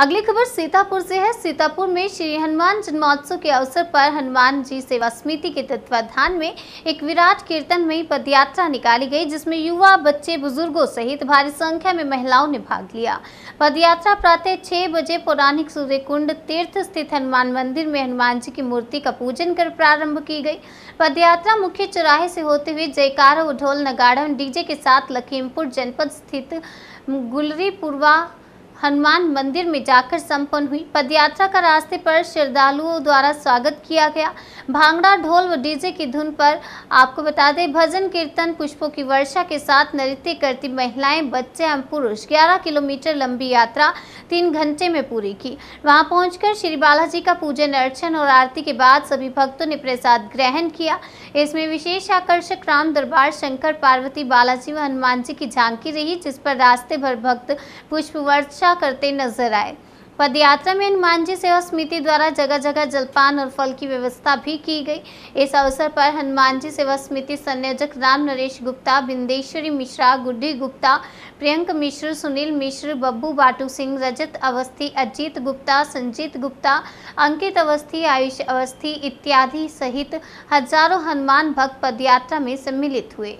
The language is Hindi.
अगली खबर सीतापुर से है सीतापुर में श्री हनुमान जन्मोत्सव के अवसर पर हनुमान जी सेवा समिति के तत्वाधान में एक विराट कीर्तन में पदयात्रा निकाली गई जिसमें युवा बच्चे बुजुर्गों सहित भारी संख्या में महिलाओं ने भाग लिया पदयात्रा प्रातः छह बजे पौराणिक सूर्य कुंड तीर्थ स्थित हनुमान मंदिर में हनुमान जी की मूर्ति का पूजन कर प्रारंभ की गई पदयात्रा मुख्य चौराहे से होते हुए जयकारा उढोल नगाड़ा डीजे के साथ लखीमपुर जनपद स्थित गुलरीपुरवा हनुमान मंदिर में जाकर संपन्न हुई पदयात्रा का रास्ते पर श्रद्धालुओं द्वारा स्वागत किया गया भांगड़ा ढोल व डीजे की धुन पर आपको बता दें भजन कीर्तन पुष्पों की वर्षा के साथ नृत्य करती महिलाएं बच्चे एवं पुरुष 11 किलोमीटर लंबी यात्रा तीन घंटे में पूरी की वहां पहुंचकर श्री बालाजी का पूजन अर्चन और आरती के बाद सभी भक्तों ने प्रसाद ग्रहण किया इसमें विशेष आकर्षक राम दरबार शंकर पार्वती बालाजी व हनुमान जी की झांकी रही जिस पर रास्ते भर भक्त पुष्प वर्षा करते नजर आए पदयात्रा में हनुमान जी सेवा समिति द्वारा जगह जगह जलपान और फल की व्यवस्था भी की गई इस अवसर पर हनुमान जी सेवा समिति संयोजक राम नरेश गुप्ता बिंदेश्वरी मिश्रा गुड्डी गुप्ता प्रियंक मिश्र सुनील मिश्र बब्बू बाटू सिंह रजत अवस्थी अजीत गुप्ता संजीत गुप्ता अंकित अवस्थी आयुष अवस्थी इत्यादि सहित हजारों हनुमान भक्त पदयात्रा में सम्मिलित हुए